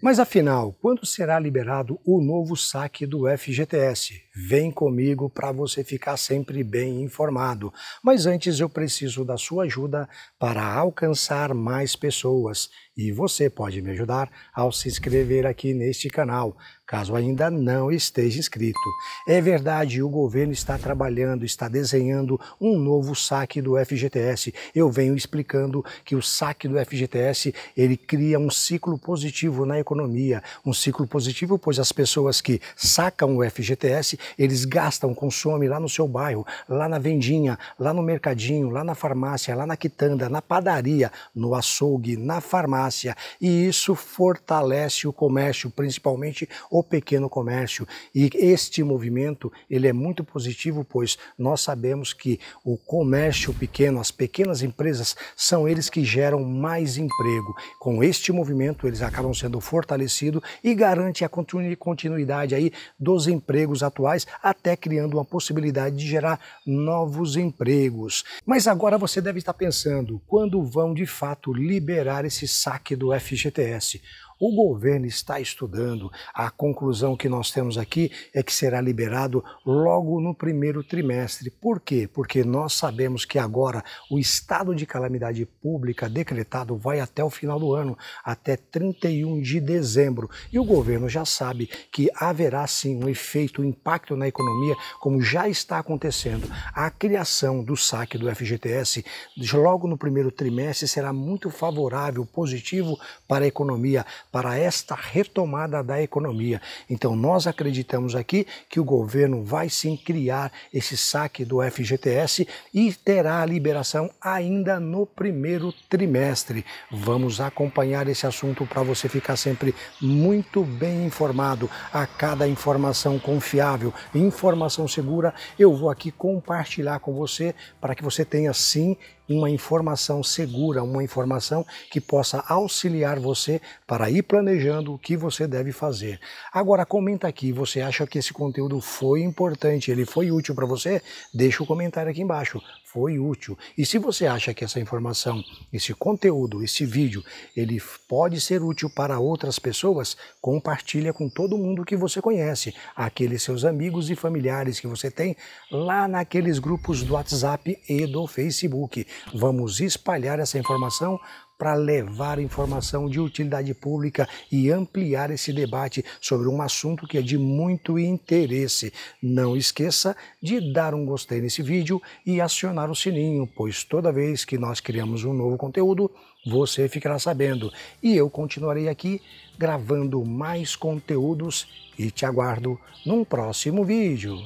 Mas afinal, quando será liberado o novo saque do FGTS? Vem comigo para você ficar sempre bem informado. Mas antes eu preciso da sua ajuda para alcançar mais pessoas. E você pode me ajudar ao se inscrever aqui neste canal, caso ainda não esteja inscrito. É verdade, o governo está trabalhando, está desenhando um novo saque do FGTS. Eu venho explicando que o saque do FGTS, ele cria um ciclo positivo na economia, um ciclo positivo pois as pessoas que sacam o FGTS, eles gastam, consomem lá no seu bairro, lá na vendinha, lá no mercadinho, lá na farmácia, lá na quitanda, na padaria, no açougue, na farmácia. E isso fortalece o comércio, principalmente o pequeno comércio. E este movimento, ele é muito positivo, pois nós sabemos que o comércio pequeno, as pequenas empresas, são eles que geram mais emprego. Com este movimento, eles acabam sendo fortalecidos e garante a continuidade aí dos empregos atuais até criando uma possibilidade de gerar novos empregos. Mas agora você deve estar pensando, quando vão de fato liberar esse saque do FGTS? O governo está estudando. A conclusão que nós temos aqui é que será liberado logo no primeiro trimestre. Por quê? Porque nós sabemos que agora o estado de calamidade pública decretado vai até o final do ano, até 31 de dezembro. E o governo já sabe que haverá sim um efeito, um impacto na economia, como já está acontecendo. A criação do saque do FGTS logo no primeiro trimestre será muito favorável, positivo para a economia para esta retomada da economia. Então nós acreditamos aqui que o governo vai sim criar esse saque do FGTS e terá a liberação ainda no primeiro trimestre. Vamos acompanhar esse assunto para você ficar sempre muito bem informado. A cada informação confiável, informação segura, eu vou aqui compartilhar com você para que você tenha sim uma informação segura, uma informação que possa auxiliar você para ir planejando o que você deve fazer. Agora comenta aqui, você acha que esse conteúdo foi importante, ele foi útil para você? Deixa o um comentário aqui embaixo. Foi útil. E se você acha que essa informação, esse conteúdo, esse vídeo, ele pode ser útil para outras pessoas, compartilha com todo mundo que você conhece, aqueles seus amigos e familiares que você tem lá naqueles grupos do WhatsApp e do Facebook. Vamos espalhar essa informação para levar informação de utilidade pública e ampliar esse debate sobre um assunto que é de muito interesse. Não esqueça de dar um gostei nesse vídeo e acionar o sininho, pois toda vez que nós criamos um novo conteúdo, você ficará sabendo. E eu continuarei aqui gravando mais conteúdos e te aguardo num próximo vídeo.